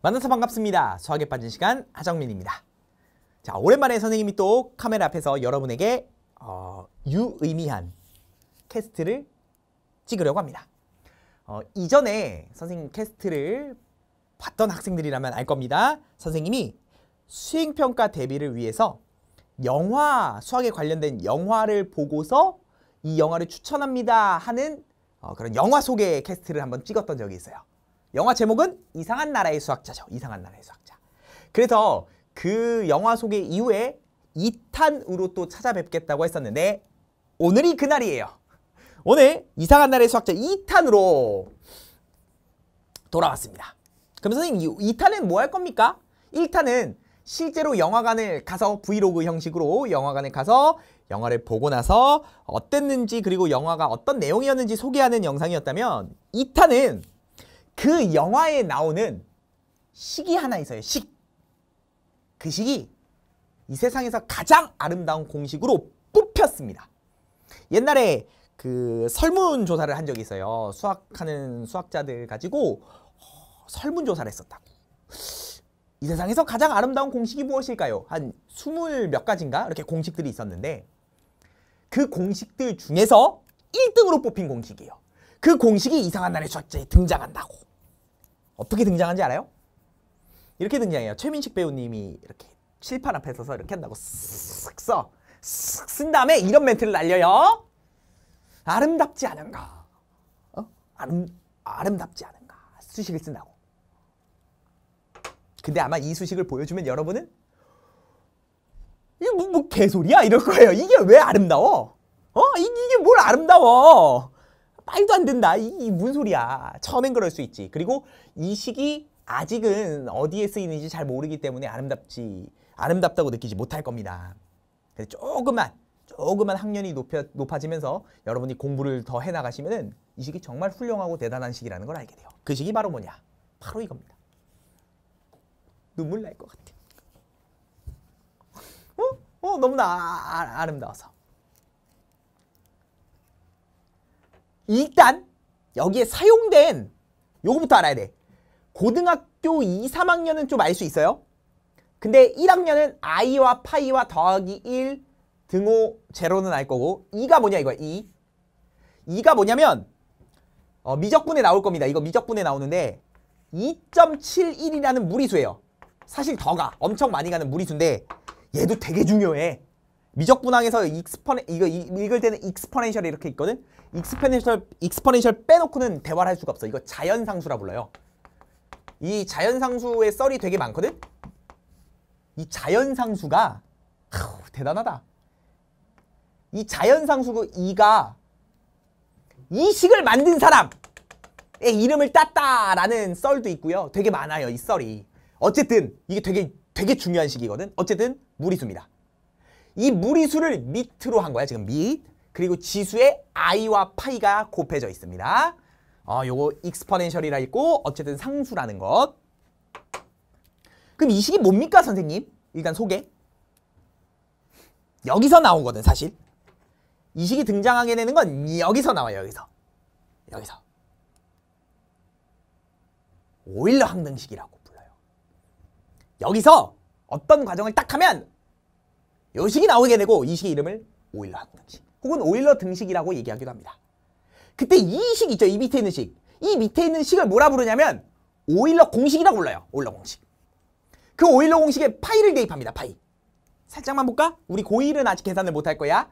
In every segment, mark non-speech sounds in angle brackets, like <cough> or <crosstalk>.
만나서 반갑습니다. 수학에 빠진 시간 하정민입니다. 자, 오랜만에 선생님이 또 카메라 앞에서 여러분에게 어, 유의미한 캐스트를 찍으려고 합니다. 어, 이전에 선생님 캐스트를 봤던 학생들이라면 알 겁니다. 선생님이 수행평가 대비를 위해서 영화, 수학에 관련된 영화를 보고서 이 영화를 추천합니다 하는 어, 그런 영화 소개 캐스트를 한번 찍었던 적이 있어요. 영화 제목은 이상한 나라의 수학자죠. 이상한 나라의 수학자. 그래서 그 영화 소개 이후에 2탄으로 또 찾아뵙겠다고 했었는데 오늘이 그날이에요. 오늘 이상한 나라의 수학자 2탄으로 돌아왔습니다. 그럼 선생님 2탄은 뭐 할 겁니까? 1탄은 실제로 영화관을 가서 브이로그 형식으로 영화관에 가서 영화를 보고 나서 어땠는지 그리고 영화가 어떤 내용이었는지 소개하는 영상이었다면 2탄은 그 영화에 나오는 식이 하나 있어요. 식. 그 식이 이 세상에서 가장 아름다운 공식으로 뽑혔습니다. 옛날에 그 설문조사를 한 적이 있어요. 수학하는 수학자들 가지고 어, 설문조사를 했었다고. 이 세상에서 가장 아름다운 공식이 무엇일까요? 한 스물 몇 가지인가? 이렇게 공식들이 있었는데 그 공식들 중에서 1등으로 뽑힌 공식이에요. 그 공식이 이상한 날의 수학자에 등장한다고. 어떻게 등장한지 알아요? 이렇게 등장해요. 최민식 배우님이 이렇게 칠판 앞에 서서 이렇게 한다고 쓱 써. 쓱 쓴 다음에 이런 멘트를 날려요. 아름답지 않은가? 어? 아름, 아름답지 않은가? 수식을 쓴다고. 근데 아마 이 수식을 보여주면 여러분은 이게 뭐, 뭐 개소리야? 이럴 거예요. 이게 왜 아름다워? 어? 이, 이게 뭘 아름다워? 말도 안 된다. 이무 소리야. 처음엔 그럴 수 있지. 그리고 이 시기 아직은 어디에 쓰이는지 잘 모르기 때문에 아름답지 아름답다고 느끼지 못할 겁니다. 그래 조금만 조금만 학년이 높여, 높아지면서 여러분이 공부를 더 해나가시면 이 시기 정말 훌륭하고 대단한 시기라는 걸 알게 돼요. 그 시기 바로 뭐냐? 바로 이겁니다. 눈물 날 것 같아. 어? 어? 너무나 아, 아, 아름다워서. 일단 여기에 사용된 요거부터 알아야 돼. 고등학교 2, 3학년은 좀 알 수 있어요. 근데 1학년은 i와 파이와 더하기 1, 등호 제로는 알 거고 2가 뭐냐 이거야 2. 2가 뭐냐면 어, 미적분에 나올 겁니다. 이거 미적분에 나오는데 2.71이라는 무리수예요. 사실 더가 엄청 많이 가는 무리수인데 얘도 되게 중요해. 미적 분항에서 익스퍼네 이거 읽을 때는 익스퍼넨셜이 렇게 있거든. 익스퍼넨셜 익스퍼넨셜 빼놓고는 대화를 할 수가 없어. 이거 자연 상수라 불러요. 이 자연 상수의 썰이 되게 많거든. 이 자연 상수가 아우, 대단하다. 이 자연 상수고 이가 이 식을 만든 사람의 이름을 땄다라는 썰도 있고요. 되게 많아요, 이 썰이. 어쨌든 이게 되게 되게 중요한 식이거든. 어쨌든 무리수입니다. 이 무리수를 밑으로 한 거야. 지금 밑. 그리고 지수의 i와 파이가 곱해져 있습니다. 어, 요거 익스퍼넨셜이라 있고 어쨌든 상수라는 것. 그럼 이 식이 뭡니까 선생님? 일단 소개. 여기서 나오거든 사실. 이 식이 등장하게 되는 건 여기서 나와요. 여기서. 여기서. 오일러 항등식이라고 불러요. 여기서 어떤 과정을 딱 하면 요식이 나오게 되고 이 식의 이름을 오일러 합등식 혹은 오일러 등식이라고 얘기하기도 합니다. 그때 이 식 있죠? 이 밑에 있는 식. 이 밑에 있는 식을 뭐라 부르냐면 오일러 공식이라고 불러요. 오일러 공식. 그 오일러 공식에 파이를 대입합니다. 파이. 살짝만 볼까? 우리 고1은 아직 계산을 못 할 거야.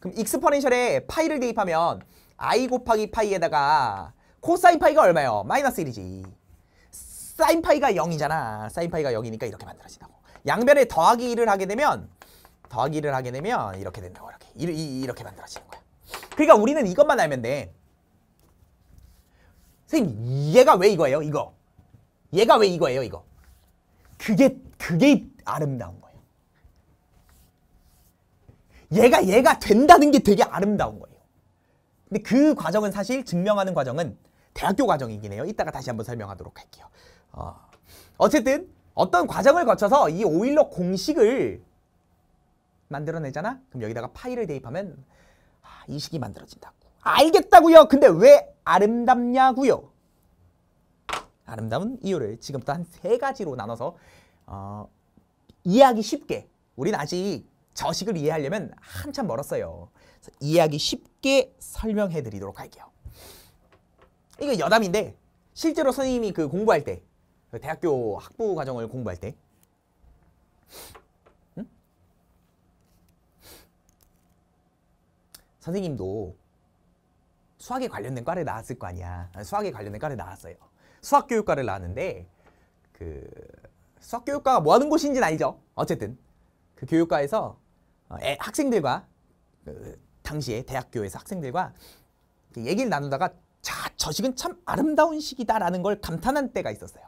그럼 익스퍼넨셜에 파이를 대입하면 i 곱하기 파이에다가 코사인 파이가 얼마예요? 마이너스 1이지. 사인 파이가 0이잖아. 사인 파이가 0이니까 이렇게 만들어진다고. 양변에 더하기 1을 하게 되면 더하기 를 하게 되면 이렇게 된다고 이렇게 이렇게 만들어지는 거야. 그러니까 우리는 이것만 알면 돼. 선생님 얘가 왜 이거예요? 이거. 얘가 왜 이거예요? 이거. 그게 그게 아름다운 거예요. 얘가 얘가 된다는 게 되게 아름다운 거예요. 근데 그 과정은 사실 증명하는 과정은 대학교 과정이긴 해요. 이따가 다시 한번 설명하도록 할게요. 어. 어쨌든 어떤 과정을 거쳐서 이 오일러 공식을 만들어내잖아? 그럼 여기다가 파이를 대입하면 아, 이 식이 만들어진다고. 알겠다고요. 근데 왜 아름답냐고요. 아름다운 이유를 지금부터 한세 가지로 나눠서 어, 이해하기 쉽게 우린 아직 저식을 이해하려면 한참 멀었어요. 이해하기 쉽게 설명해 드리도록 할게요. 이거 여담인데 실제로 선생님이 그 공부할 때 그 대학교 학부 과정을 공부할 때 선생님도 수학에 관련된 과를 나왔을 거 아니야. 수학에 관련된 과를 나왔어요. 수학교육과를 나왔는데 그 수학교육과가 뭐 하는 곳인지는 아니죠. 어쨌든 그 교육과에서 어, 애, 학생들과 그 당시에 대학교에서 학생들과 그 얘기를 나누다가 자, 저 식은 참 아름다운 시기다라는걸 감탄한 때가 있었어요.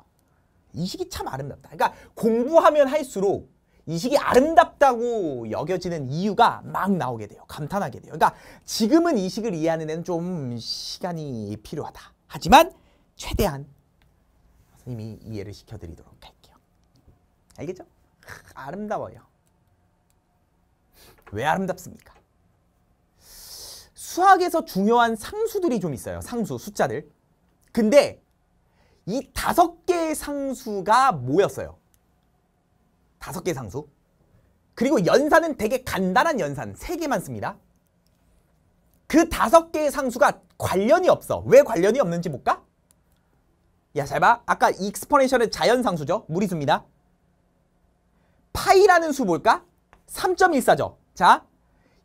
이 시기 참 아름답다. 그러니까 공부하면 할수록 이 시기 아름답다고 여겨지는 이유가 막 나오게 돼요. 감탄하게 돼요. 그러니까 지금은 이 시기를 이해하는 데는 좀 시간이 필요하다. 하지만 최대한 선생님이 이해를 시켜드리도록 할게요. 알겠죠? 아름다워요. 왜 아름답습니까? 수학에서 중요한 상수들이 좀 있어요. 상수, 숫자들. 근데 이 다섯 개의 상수가 모였어요. 다섯 개 상수 그리고 연산은 되게 간단한 연산 세개만 씁니다. 그 다섯 개의 상수가 관련이 없어. 왜 관련이 없는지 볼까? 야, 잘 봐. 아까 익스퍼레이션의 자연상수죠. 무리수입니다. 파이라는 수볼까 3.14죠. 자,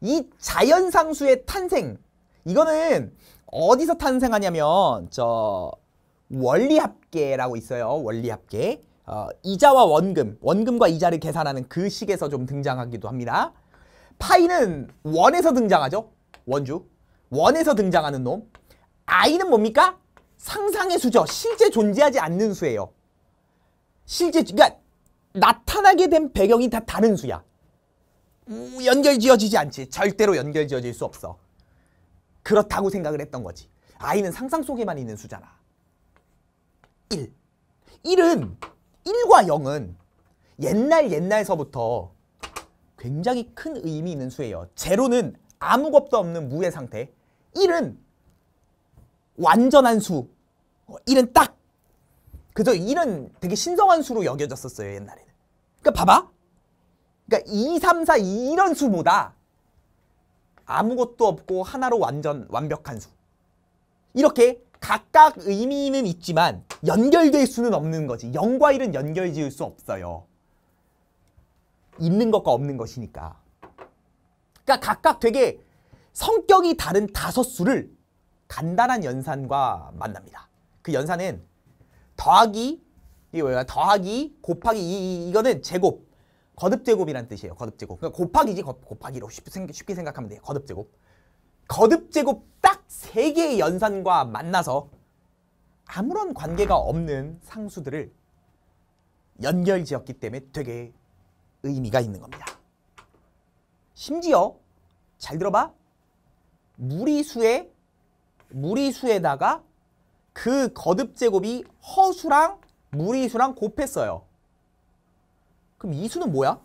이 자연상수의 탄생. 이거는 어디서 탄생하냐면 저 원리합계라고 있어요. 원리합계. 어, 이자와 원금, 원금과 이자를 계산하는 그 식에서 좀 등장하기도 합니다. 파이는 원에서 등장하죠. 원주. 원에서 등장하는 놈. i는 뭡니까? 상상의 수죠. 실제 존재하지 않는 수예요. 실제 그러니까 나타나게 된 배경이 다 다른 수야. 음, 연결 지어지지 않지. 절대로 연결 지어질 수 없어. 그렇다고 생각을 했던 거지. i는 상상 속에만 있는 수잖아. 1. 1은 1과 0은 옛날 옛날서부터 굉장히 큰 의미 있는 수예요. 제로는 아무것도 없는 무의 상태. 1은 완전한 수. 1은 어, 딱. 그죠 1은 되게 신성한 수로 여겨졌었어요. 옛날에는. 그러니까 봐봐. 그러니까 2, 3, 4 이런 수보다 아무것도 없고 하나로 완전 완벽한 수. 이렇게 각각 의미는 있지만 연결될 수는 없는 거지. 0과 1은 연결 지을 수 없어요. 있는 것과 없는 것이니까. 그러니까 각각 되게 성격이 다른 다섯 수를 간단한 연산과 만납니다. 그 연산은 더하기, 이게 뭐야? 더하기, 곱하기, 이, 이거는 제곱, 거듭제곱이란 뜻이에요. 거듭제곱. 그러니까 곱하기지, 곱, 곱하기로 쉽게, 생각하면 돼요. 거듭제곱. 거듭 제곱 딱 세 개의 연산과 만나서 아무런 관계가 없는 상수들을 연결 지었기 때문에 되게 의미가 있는 겁니다. 심지어 잘 들어봐. 무리수에 무리수에다가 그 거듭 제곱이 허수랑 무리수랑 곱했어요. 그럼 이 수는 뭐야?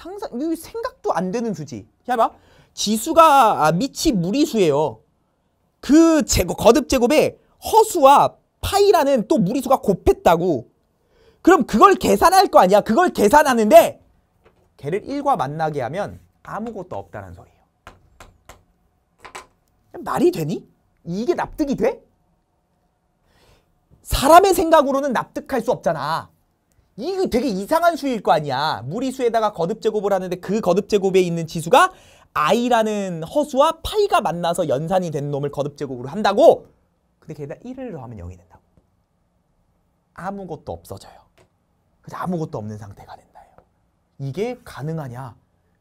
상상 생각도 안 되는 수지. 잘 봐. 지수가 아, 미치 무리수예요. 그 제곱 거듭 제곱에 허수와 파이라는 또 무리수가 곱했다고. 그럼 그걸 계산할 거 아니야. 그걸 계산하는데 걔를 1과 만나게 하면 아무것도 없다는 소리예요. 말이 되니? 이게 납득이 돼? 사람의 생각으로는 납득할 수 없잖아. 이거 되게 이상한 수일 거 아니야. 무리수에다가 거듭 제곱을 하는데 그 거듭 제곱에 있는 지수가 i라는 허수와 파이가 만나서 연산이 된 놈을 거듭 제곱으로 한다고. 근데 걔다 1을 더하면 0이 된다고. 아무것도 없어져요. 그래서 아무것도 없는 상태가 된다요. 이게 가능하냐?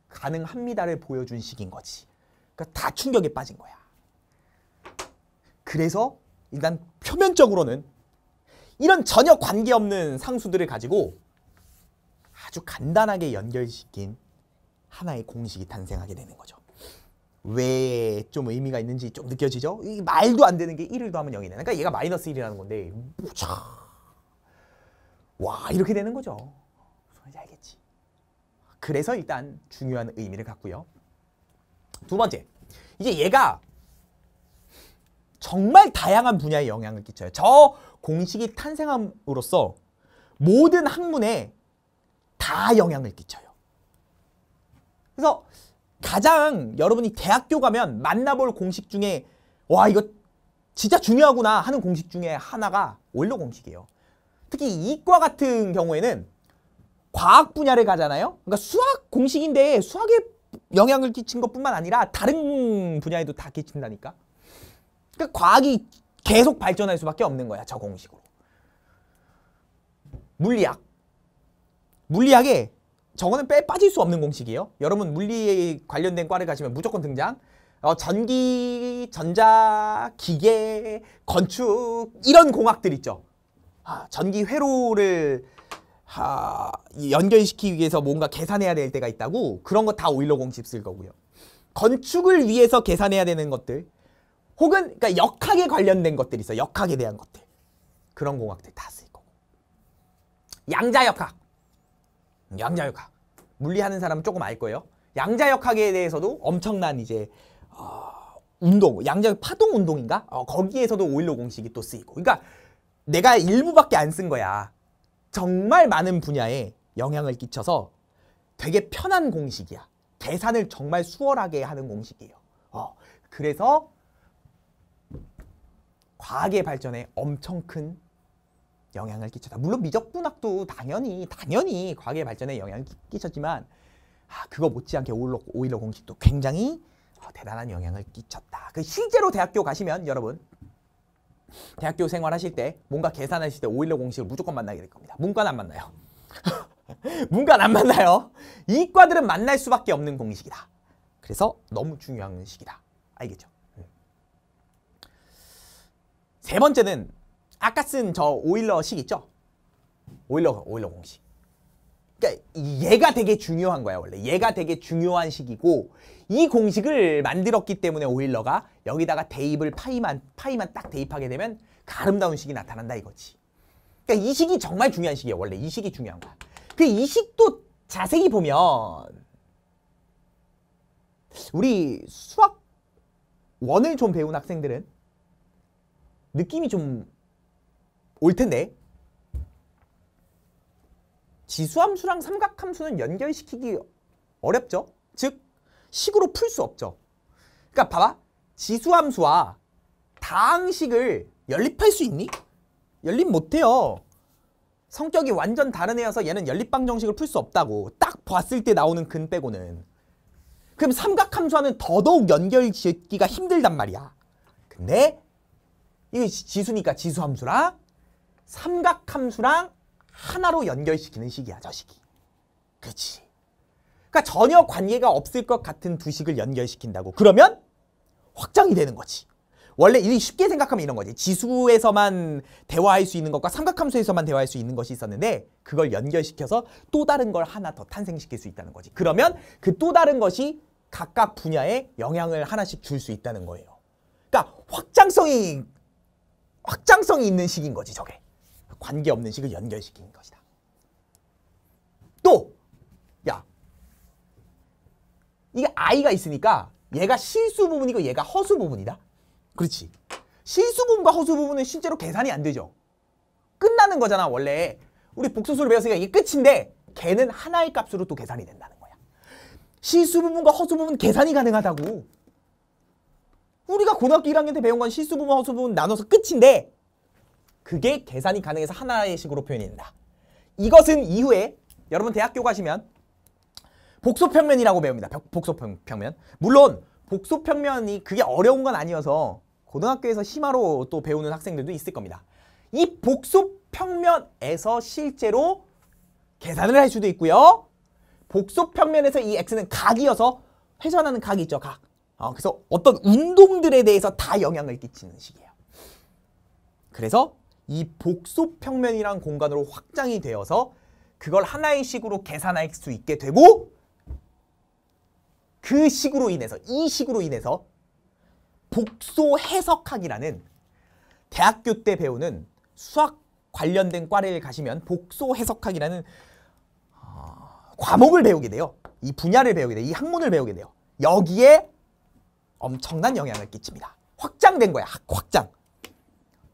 가능합니다를 보여준 식인 거지. 그러니까 다 충격에 빠진 거야. 그래서 일단 표면적으로는 이런 전혀 관계없는 상수들을 가지고 아주 간단하게 연결시킨 하나의 공식이 탄생하게 되는 거죠. 왜 좀 의미가 있는지 좀 느껴지죠? 이 말도 안 되는 게 1을 더하면 0이 네 그러니까 얘가 마이너스 1이라는 건데 와 이렇게 되는 거죠. 무슨 알겠지? 그래서 일단 중요한 의미를 갖고요. 두 번째, 이제 얘가 정말 다양한 분야에 영향을 끼쳐요. 저 공식이 탄생함으로써 모든 학문에 다 영향을 끼쳐요. 그래서 가장 여러분이 대학교 가면 만나볼 공식 중에 와 이거 진짜 중요하구나 하는 공식 중에 하나가 원료 공식이에요. 특히 이과 같은 경우에는 과학 분야를 가잖아요. 그러니까 수학 공식인데 수학에 영향을 끼친 것뿐만 아니라 다른 분야에도 다 끼친다니까. 그러니까 과학이 계속 발전할 수밖에 없는 거야. 저 공식으로. 물리학. 물리학에 저거는 빼 빠질 수 없는 공식이에요. 여러분 물리에 관련된 과를 가시면 무조건 등장. 어, 전기, 전자, 기계, 건축 이런 공학들 있죠. 아, 전기 회로를 아, 연결시키기 위해서 뭔가 계산해야 될 때가 있다고 그런 거 다 오일러 공식 쓸 거고요. 건축을 위해서 계산해야 되는 것들 혹은 그러니까 역학에 관련된 것들이 있어. 역학에 대한 것들. 그런 공학들다 쓰일 거고. 양자역학. 양자역학. 물리하는 사람은 조금 알 거예요. 양자역학에 대해서도 엄청난 이제 어, 운동, 양자역 파동 운동인가? 어, 거기에서도 오일러 공식이 또 쓰이고. 그러니까 내가 일부밖에 안 쓴 거야. 정말 많은 분야에 영향을 끼쳐서 되게 편한 공식이야. 계산을 정말 수월하게 하는 공식이에요. 어, 그래서 과학의 발전에 엄청 큰 영향을 끼쳤다. 물론 미적분학도 당연히 당연히 과학의 발전에 영향을 끼쳤지만 아, 그거 못지않게 오일러, 오일러 공식도 굉장히 어, 대단한 영향을 끼쳤다. 그 실제로 대학교 가시면 여러분 대학교 생활하실 때 뭔가 계산하실 때 오일러 공식을 무조건 만나게 될 겁니다. 문과는 안 만나요. <laughs> 문과는 안 만나요. 이과들은 만날 수밖에 없는 공식이다. 그래서 너무 중요한 공식이다. 알겠죠? 세 번째는 아까 쓴 저 오일러식 있죠? 오일러, 오일러 공식. 그러니까 얘가 되게 중요한 거야 원래. 얘가 되게 중요한 식이고 이 공식을 만들었기 때문에 오일러가 여기다가 대입을 파이만, 파이만 딱 대입하게 되면 아름다운 식이 나타난다 이거지. 그러니까 이 식이 정말 중요한 식이에요 원래. 이 식이 중요한 거야. 그 이 식도 자세히 보면 우리 수학 원을 좀 배운 학생들은 느낌이 좀 올 텐데 지수함수랑 삼각함수는 연결시키기 어렵죠? 즉 식으로 풀 수 없죠. 그러니까 봐봐. 지수함수와 다항식을 연립할 수 있니? 연립 못해요. 성격이 완전 다른 애여서 얘는 연립방정식을 풀 수 없다고 딱 봤을 때 나오는 근 빼고는 그럼 삼각함수와는 더더욱 연결 짓기가 힘들단 말이야 근데 이게 지수니까 지수함수랑 삼각함수랑 하나로 연결시키는 식이야, 저 식이. 그렇지. 그러니까 전혀 관계가 없을 것 같은 두 식을 연결시킨다고. 그러면 확장이 되는 거지. 원래 이 쉽게 생각하면 이런 거지. 지수에서만 대화할 수 있는 것과 삼각함수에서만 대화할 수 있는 것이 있었는데 그걸 연결시켜서 또 다른 걸 하나 더 탄생시킬 수 있다는 거지. 그러면 그 또 다른 것이 각각 분야에 영향을 하나씩 줄 수 있다는 거예요. 그러니까 확장성이 확장성이 있는 식인 거지 저게. 관계없는 식을 연결시킨 것이다. 또! 야! 이게 i가 있으니까 얘가 실수 부분이고 얘가 허수 부분이다. 그렇지. 실수 부분과 허수 부분은 실제로 계산이 안 되죠. 끝나는 거잖아 원래. 우리 복수수를 배웠으니까 이게 끝인데 걔는 하나의 값으로 또 계산이 된다는 거야. 실수 부분과 허수 부분 계산이 가능하다고. 우리가 고등학교 1학년 때 배운 건 실수분과 허수분 나눠서 끝인데 그게 계산이 가능해서 하나의 식으로 표현이 된다. 이것은 이후에 여러분 대학교 가시면 복소평면이라고 배웁니다. 복소평면. 물론 복소평면이 그게 어려운 건 아니어서 고등학교에서 심화로 또 배우는 학생들도 있을 겁니다. 이 복소평면에서 실제로 계산을 할 수도 있고요. 복소평면에서 이 x는 각이어서 회전하는 각이 있죠. 각. 어, 그래서 어떤 운동들에 대해서 다 영향을 끼치는 식이에요. 그래서 이 복소평면이란 공간으로 확장이 되어서 그걸 하나의 식으로 계산할 수 있게 되고 그 식으로 인해서 이 식으로 인해서 복소 해석학이라는 대학교 때 배우는 수학 관련된 과를 가시면 복소 해석학이라는 어, 과목을 배우게 돼요. 이 분야를 배우게 돼요. 이 학문을 배우게 돼요. 여기에 엄청난 영향을 끼칩니다. 확장된 거야. 확장.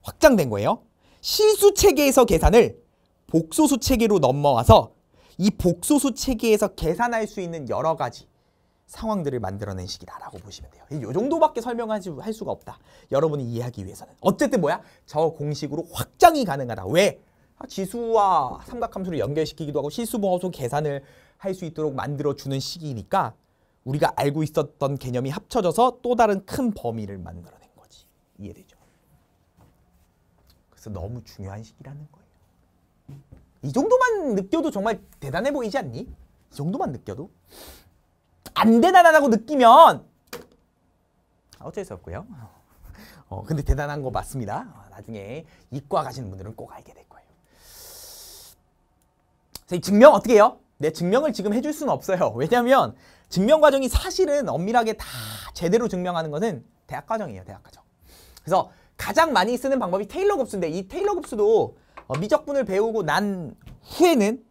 확장된 거예요. 실수 체계에서 계산을 복소수 체계로 넘어와서 이 복소수 체계에서 계산할 수 있는 여러 가지 상황들을 만들어낸 식이다라고 보시면 돼요. 이 정도밖에 설명하지 할 수가 없다. 여러분이 이해하기 위해서는. 어쨌든 뭐야? 저 공식으로 확장이 가능하다. 왜? 아, 지수와 삼각함수를 연결시키기도 하고 실수보호소 계산을 할 수 있도록 만들어주는 식이니까 우리가 알고 있었던 개념이 합쳐져서 또 다른 큰 범위를 만들어낸 거지. 이해되죠? 그래서 너무 중요한 시기라는 거예요. 이 정도만 느껴도 정말 대단해 보이지 않니? 이 정도만 느껴도? 안 대단하다고 느끼면 어쩔 수 없고요. 어, 근데 대단한 거 맞습니다. 어, 나중에 이과 가시는 분들은 꼭 알게 될 거예요. 증명 어떻게 해요? 내 증명을 지금 해줄 수는 없어요. 왜냐하면 증명 과정이 사실은 엄밀하게 다 제대로 증명하는 것은 대학 과정이에요. 대학 과정. 그래서 가장 많이 쓰는 방법이 테일러 급수인데 이 테일러 급수도 어, 미적분을 배우고 난 후에는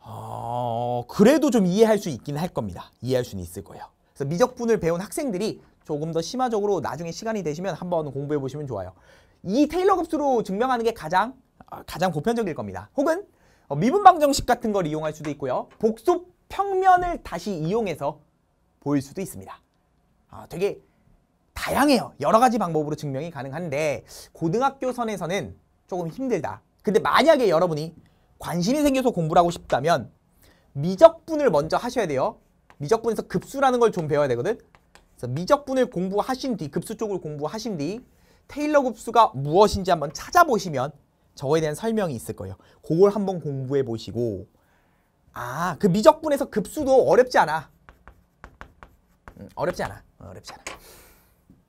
어, 그래도 좀 이해할 수 있긴 할 겁니다. 이해할 수는 있을 거예요. 그래서 미적분을 배운 학생들이 조금 더 심화적으로 나중에 시간이 되시면 한번 공부해 보시면 좋아요. 이 테일러 급수로 증명하는 게 가장 어, 가장 보편적일 겁니다. 혹은 어, 미분 방정식 같은 걸 이용할 수도 있고요. 복소 평면을 다시 이용해서 보일 수도 있습니다. 아, 되게 다양해요. 여러 가지 방법으로 증명이 가능한데 고등학교 선에서는 조금 힘들다. 근데 만약에 여러분이 관심이 생겨서 공부를 하고 싶다면 미적분을 먼저 하셔야 돼요. 미적분에서 급수라는 걸 좀 배워야 되거든. 그래서 미적분을 공부하신 뒤, 급수 쪽을 공부하신 뒤 테일러 급수가 무엇인지 한번 찾아보시면 저거에 대한 설명이 있을 거예요. 그걸 한번 공부해 보시고 아, 그 미적분에서 급수도 어렵지 않아. 음, 어렵지 않아. 어, 어렵지 않아.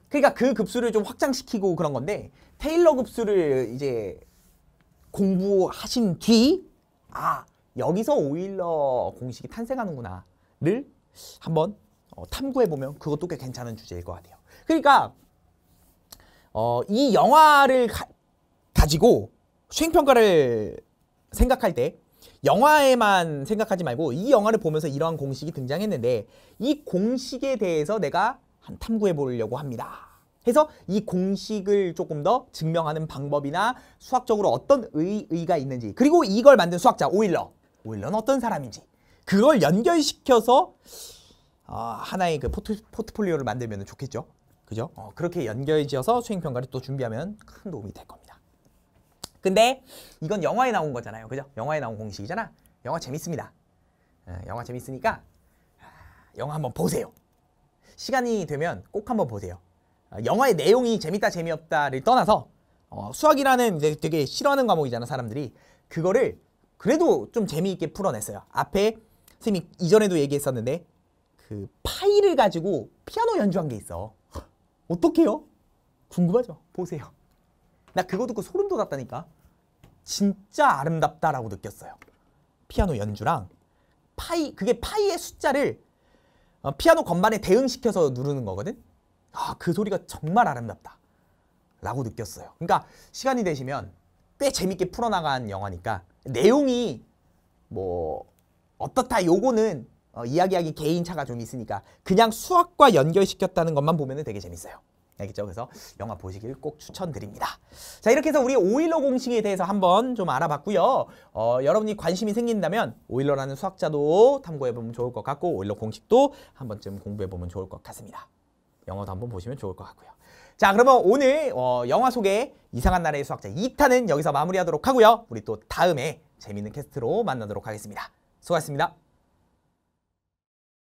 그러니까 그 급수를 좀 확장시키고 그런 건데 테일러 급수를 이제 공부하신 뒤 아, 여기서 오일러 공식이 탄생하는구나를 한번 어, 탐구해보면 그것도 꽤 괜찮은 주제일 것 같아요. 그러니까 어, 이 영화를 가, 지고 수행평가를 생각할 때 영화에만 생각하지 말고 이 영화를 보면서 이러한 공식이 등장했는데 이 공식에 대해서 내가 한 탐구해 보려고 합니다. 해서 이 공식을 조금 더 증명하는 방법이나 수학적으로 어떤 의, 의가 있는지 그리고 이걸 만든 수학자 오일러 오일러는 어떤 사람인지 그걸 연결시켜서 어, 하나의 그 포트, 포트폴리오를 만들면 좋겠죠. 그죠? 어, 그렇게 연결지어서 수행평가를 또 준비하면 큰 도움이 될 겁니다. 근데 이건 영화에 나온 거잖아요. 그죠? 영화에 나온 공식이잖아. 영화 재밌습니다. 어, 영화 재밌으니까 아, 영화 한번 보세요. 시간이 되면 꼭 한번 보세요. 어, 영화의 내용이 재밌다 재미없다를 떠나서 어, 수학이라는 되게 싫어하는 과목이잖아 사람들이 그거를 그래도 좀 재미있게 풀어냈어요. 앞에 선생님이 이전에도 얘기했었는데 그 파이를 가지고 피아노 연주한 게 있어. 어떡해요? 궁금하죠? 보세요. 나 그거 듣고 소름 돋았다니까. 진짜 아름답다라고 느꼈어요. 피아노 연주랑 파이 그게 파이의 숫자를 어, 피아노 건반에 대응시켜서 누르는 거거든. 아, 그 소리가 정말 아름답다. 라고 느꼈어요. 그러니까 시간이 되시면 꽤 재밌게 풀어나간 영화니까 내용이 뭐 어떻다 요거는 어, 이야기하기 개인차가 좀 있으니까 그냥 수학과 연결시켰다는 것만 보면 되게 재밌어요. 알겠죠? 그래서 영화 보시길 꼭 추천드립니다. 자 이렇게 해서 우리 오일러 공식에 대해서 한번 좀 알아봤고요. 어, 여러분이 관심이 생긴다면 오일러라는 수학자도 탐구해보면 좋을 것 같고 오일러 공식도 한 번쯤 공부해보면 좋을 것 같습니다. 영어도 한번 보시면 좋을 것 같고요. 자 그러면 오늘 어, 영화 속에 이상한 나라의 수학자 2탄은 여기서 마무리하도록 하고요. 우리 또 다음에 재밌는 캐스트로 만나도록 하겠습니다. 수고하셨습니다.